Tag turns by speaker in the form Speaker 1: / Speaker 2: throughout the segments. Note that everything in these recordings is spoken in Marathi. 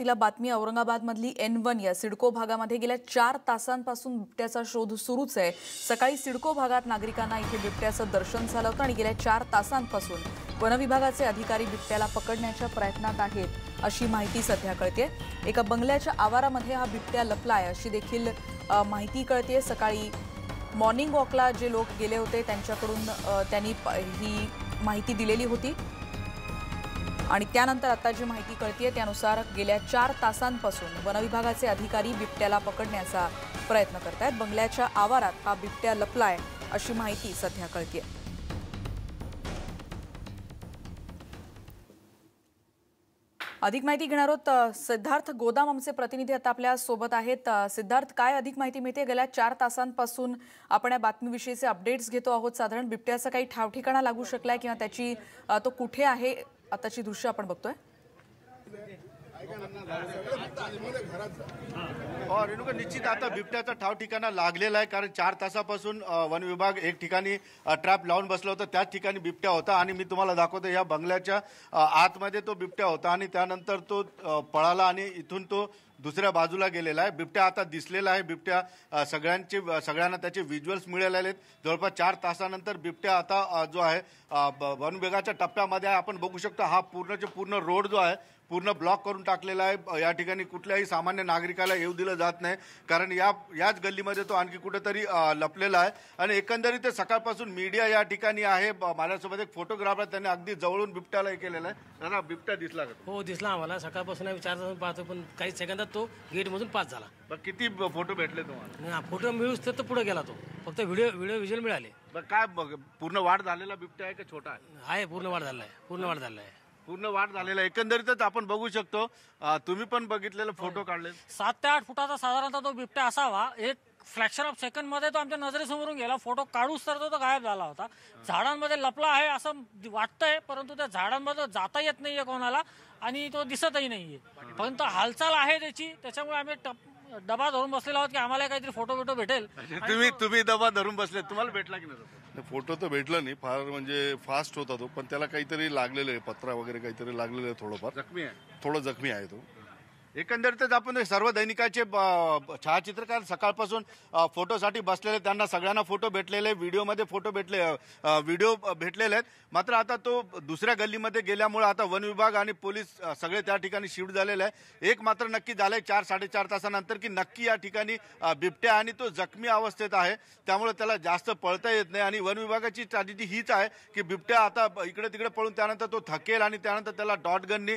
Speaker 1: तिला बातमी औरंगाबादमधली एन वन या सिडको भागामध्ये गेल्या चार तासांपासून बिबट्याचा शोध सुरूच आहे सकाळी सिडको भागात नागरिकांना इथे बिबट्याचं दर्शन झालं होतं आणि गेल्या चार तासांपासून वनविभागाचे अधिकारी बिबट्याला पकडण्याच्या प्रयत्नात आहेत अशी माहिती सध्या कळते एका बंगल्याच्या आवारामध्ये हा बिबट्या लपलाय अशी देखील माहिती कळते सकाळी मॉर्निंग वॉकला जे लोक गेले होते त्यांच्याकडून त्यांनी ही माहिती दिलेली होती आणि त्यानंतर आता जी माहिती कळतीये त्यानुसार गेल्या चार तासांपासून वनविभागाचे अधिकारी बिबट्याला पकडण्याचा प्रयत्न करत आहेत बंगल्याच्या आवारात हा बिबट्या लपलाय अशी माहिती सध्या कळतीये अधिक माहिती घेणार आहोत सिद्धार्थ गोदाम आमचे प्रतिनिधी आता आपल्या सोबत आहेत सिद्धार्थ काय अधिक माहिती मिळते गेल्या चार तासांपासून आपण या बातमीविषयीचे अपडेट्स घेतो आहोत साधारण बिबट्याचा काही ठावठिकाणा लागू शकलाय किंवा त्याची तो कुठे आहे आताची दृश्य आपण बघतोय
Speaker 2: रेणुका निश्चित आता बिबट्याचा ठाव ठिकाणा लागलेला आहे कारण चार तासापासून वन विभाग एक ठिकाणी ट्रॅप लावून बसला होता त्याच ठिकाणी बिबट्या होता आणि मी तुम्हाला दाखवतो या बंगल्याच्या आतमध्ये तो बिबट्या होता आणि त्यानंतर तो पळाला आणि इथून तो दुसऱ्या बाजूला गेलेला आहे बिबट्या आता दिसलेला आहे बिबट्या सगळ्यांचे सगळ्यांना त्याचे व्हिज्युअल्स मिळालेले आहेत जवळपास चार तासानंतर बिबट्या आता जो आहे वनविभागाच्या टप्प्यामध्ये आपण बघू शकतो हा पूर्णचे पूर्ण रोड जो आहे पूर्ण ब्लॉक करून टाकलेला आहे या ठिकाणी कुठल्याही सामान्य नागरिकाला येऊ दिलं जात नाही कारण या याच गल्लीमध्ये तो आणखी कुठेतरी लपलेला आहे आणि एकंदरीत ते सकाळपासून मीडिया या ठिकाणी आहे माझ्यासोबत एक फोटोग्राफर त्यांनी अगदी जवळून बिबट्याला केलेला आहे त्यांना बिबट्या दिसला का हो दिसला आम्हाला सकाळपासून विचार पाहतो पण काही सेकंदात तो गेटमधून पास झाला किती फोटो भेटले तुम्हाला फोटो मिळूच तर पुढे गेला तो फक्त व्हिडिओ व्हिडिओ व्हिज्युअल मिळाले काय पूर्ण वाढ झालेला बिबट्या आहे का छोटा आहे पूर्ण वाढ झाला आहे पूर्ण वाढ झाला आहे पूर्ण वाढ झालेला आहे. एकंदरीतच आपण बघू शकतो तुम्ही पण बघितलेला हो. फोटो काढले सात ते आठ फुटाचा साधारणतः तो बिबट्या असावा एक फ्लॅक्शन ऑफ सेकंड मध्ये तो आमच्या नजरेसमोरून गेला फोटो काढूच तर तो गायब झाला होता झाडांमध्ये लपला आहे असं वाटतंय परंतु त्या झाडांमध्ये जाता येत नाहीये कोणाला आणि तो दिसतही नाहीये परंतु हालचाल आहे त्याची त्याच्यामुळे आम्ही दबा धरून बसलेला आहोत की आम्हाला काहीतरी फोटो बिटो भेटेल म्हणजे तुम्ही तुम्ही दबा धरून बसले तुम्हाला भेटला की नाही फोटो तर भेटला नाही फार म्हणजे फास्ट होता तो पण त्याला काहीतरी लागलेलं आहे पत्रा वगैरे काहीतरी लागलेलं आहे थोडंफार जखमी आहे थोडं जखमी आहे तो एकंदरीतच आपण सर्व दैनिकाचे छायाचित्रकार सकाळपासून फोटोसाठी बसलेले त्यांना सगळ्यांना फोटो भेटलेले व्हिडिओमध्ये फोटो भेटले व्हिडिओ भेटलेले आहेत मात्र आता तो दुसऱ्या गल्लीमध्ये गेल्यामुळे आता वन विभाग आणि पोलीस सगळे त्या ठिकाणी शिफ्ट झालेले आहे एक मात्र नक्की झालं आहे चार साडेचार तासानंतर की नक्की या ठिकाणी बिबट्या आणि तो जखमी अवस्थेत आहे त्यामुळे त्याला जास्त पळता येत नाही आणि वन विभागाची स्ट्रॅटेजी हीच आहे की बिबट्या आता इकडे तिकडे पळून त्यानंतर तो थकेल आणि त्यानंतर त्याला डॉट गननी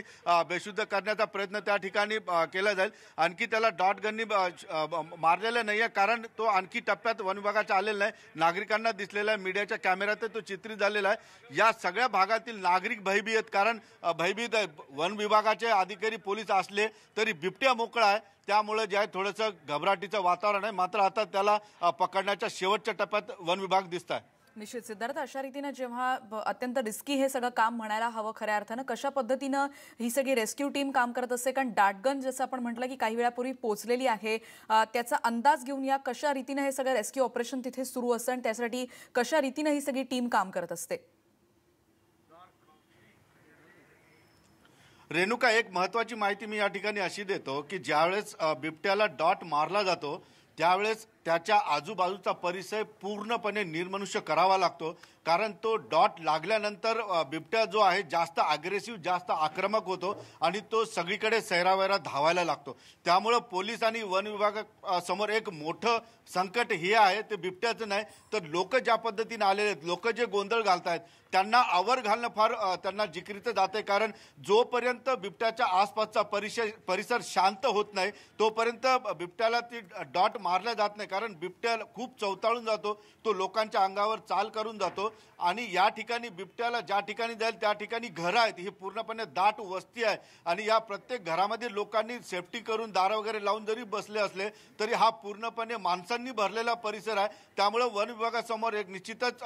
Speaker 2: बेशुद्ध करण्याचा प्रयत्न त्या ठिकाणी केलं जाईल आणखी त्याला डॉट गननी मारलेला नाही आहे कारण तो आणखी टप्प्यात वन विभागाच्या आलेला नाही नागरिकांना दिसलेला आहे मीडियाच्या कॅमेऱ्यात तो चित्रित झालेला आहे या सगळ्या भागातील नागरिक भयभीत आहेत कारण भयभीत वन विभागाचे अधिकारी पोलीस असले तरी बिबट्या मोकळा आहे त्यामुळे जे आहे थोडंसं घबराटीचं वातावरण आहे मात्र आता त्याला पकडण्याच्या शेवटच्या टप्प्यात वन विभाग दिसत आहे
Speaker 1: निश्चित सिद्धार्थ अशा रीतीने जेव्हा अत्यंत रिस्की हे सगळं काम म्हणायला हवं खऱ्या अर्थानं कशा पद्धतीनं ही सगळी रेस्क्यू टीम काम करत असते कारण डाटगन जसं आपण म्हटलं की काही वेळापूर्वी पोहोचलेली आहे त्याचा अंदाज घेऊन या कशा रीतीनं हे सगळं रेस्क्यू ऑपरेशन तिथे सुरू असतं आणि त्यासाठी कशा रीतीनं ही सगळी टीम काम करत असते
Speaker 2: रेणुका एक महत्वाची माहिती मी या ठिकाणी अशी देतो की ज्यावेळेस बिबट्याला डॉट मारला जातो त्यावेळेस त्याच्या आजूबाजूचा परिसर पूर्णपणे निर्मनुष्य करावा लागतो कारण तो डॉट लागल्यानंतर बिबट्या जो आहे जास्त अग्रेसिव्ह जास्त आक्रमक होतो आणि तो सगळीकडे सैरावैरा धावायला लागतो त्यामुळं पोलीस आणि वन विभागासमोर एक मोठं संकट हे आहे ते बिबट्याचं नाही तर लोक ज्या पद्धतीने आलेले आहेत लोक जे गोंधळ घालत आहेत त्यांना आवर घालणं फार त्यांना जिकरीचं जाते कारण जोपर्यंत बिबट्याच्या आसपासचा परिसर परिसर शांत होत नाही तोपर्यंत बिबट्याला ती डॉट मारल्या जात नाही कारण बिबट्या खूप चवताळून जातो तो लोकांच्या अंगावर चाल करून जातो आणि या ठिकाणी बिबट्याला ज्या ठिकाणी जाईल त्या ठिकाणी घरं आहेत ही पूर्णपणे दाट वस्ती आहे आणि या प्रत्येक घरामध्ये लोकांनी सेफ्टी करून दारं वगैरे लावून जरी बसले असले तरी हा पूर्णपणे माणसांनी भरलेला परिसर आहे त्यामुळे वन विभागासमोर एक निश्चितच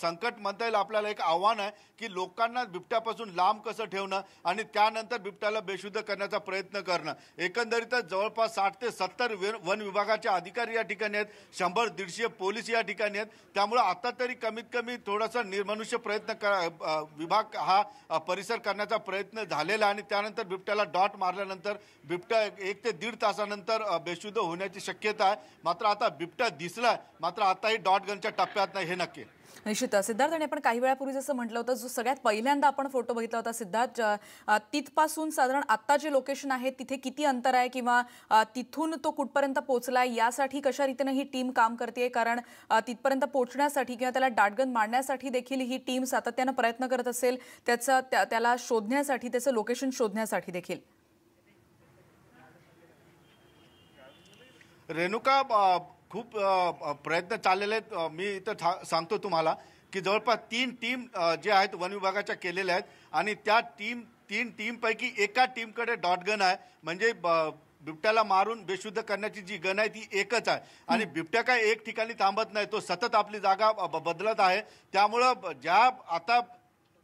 Speaker 2: संकट म्हणता येईल आपल्याला एक आव्हान आहे की लोकांना बिबट्यापासून लांब कसं ठेवणं आणि त्यानंतर बिबट्याला बेशुद्ध करण्याचा प्रयत्न करणं एकंदरीतच जवळपास साठ ते सत्तर वन विभागाचे अधिकारी या ठिकाणी आहेत शंभर दीडशे पोलीस या ठिकाणी आहेत त्यामुळे आता तरी कमीत कमी मी थोडासा निर्मनुष्य प्रयत्न करा विभाग हा परिसर करण्याचा प्रयत्न झालेला आणि त्यानंतर बिबट्याला डॉट मारल्यानंतर बिबट्या एक ते दीड तासानंतर बेशुद्ध होण्याची शक्यता आहे मात्र आता बिबट्या दिसला मात्र आताही डॉट गनच्या टप्प्यात नाही हे नक्की
Speaker 1: निश्चित सिद्धार्थ आणि आपण काही वेळापूर्वी जसं म्हटलं होतं जो सगळ्यात पहिल्यांदा आपण फोटो बघितला होता सिद्धार्थ तिथपासून साधारण आत्ता जे लोकेशन आहे तिथे किती अंतर आहे किंवा तिथून तो कुठपर्यंत पोहोचलाय यासाठी कशा रीतीनं ही टीम काम करते कारण तिथपर्यंत पोहोचण्यासाठी किंवा त्याला डाटगन मारण्यासाठी देखील ही टीम सातत्यानं प्रयत्न करत असेल त्याचा त्याला शोधण्यासाठी त्याचं लोकेशन शोधण्यासाठी देखील
Speaker 2: रेणुका खूप प्रयत्न चाललेले आहेत मी इथं सांगतो तुम्हाला की जवळपास तीन टीम जे आहेत वन विभागाच्या केलेल्या आहेत आणि त्या टीम तीन टीमपैकी एका टीमकडे डॉट गन आहे म्हणजे बिबट्याला मारून बेशुद्ध करण्याची जी गन आहे ती एकच आहे आणि बिबट्या काय एक ठिकाणी थांबत नाही तो सतत आपली जागा बदलत आहे त्यामुळं ज्या आता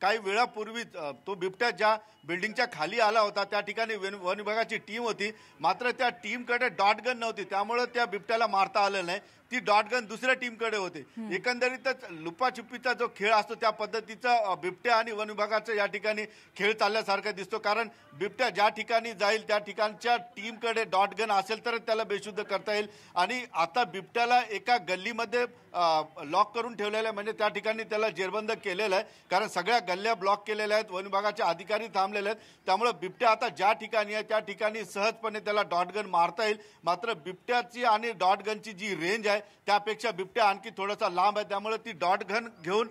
Speaker 2: काही वेळापूर्वी तो बिबट्या ज्या बिल्डिंगच्या खाली आला होता त्या ठिकाणी वन विभागाची टीम होती मात्र त्या टीमकडे डॉट गन नव्हती त्यामुळे त्या बिबट्याला मारता आलं नाही ती डॉट गन दुसऱ्या टीमकडे होते एकंदरीतच लुपाछुपीचा जो खेळ असतो त्या पद्धतीचा बिबट्या आणि वन विभागाचा या ठिकाणी खेळ चालल्यासारखा दिसतो कारण बिबट्या ज्या ठिकाणी जाईल त्या ठिकाणच्या टीमकडे डॉटगन असेल तर त्याला बेशुद्ध करता येईल आणि आता बिबट्याला एका गल्लीमध्ये लॉक करून ठेवलेलं आहे म्हणजे त्या ठिकाणी त्याला जेरबंद केलेलं आहे कारण सगळ्या गल्ल्या ब्लॉक केलेल्या आहेत वन विभागाचे अधिकारी थांबलेले आहेत त्यामुळे बिबट्या आता ज्या ठिकाणी आहे त्या ठिकाणी सहजपणे त्याला डॉटगन मारता येईल मात्र बिबट्याची आणि डॉटगनची जी रेंज आहे त्यापेक्षा बिबट्या आणखी थोडासा लांब आहे त्यामुळे ती डॉट घन घेऊन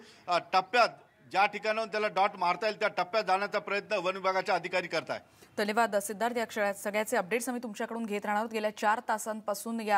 Speaker 2: टप्प्यात ज्या ठिकाणाहून त्याला डॉट मारता येईल त्या टप्प्यात जाण्याचा प्रयत्न वन विभागाच्या अधिकारी करत आहे
Speaker 1: धन्यवाद सिद्धार्थ या सगळ्याचे अपडेट्स आम्ही तुमच्याकडून घेत राहणार आहोत गेल्या चार तासांपासून या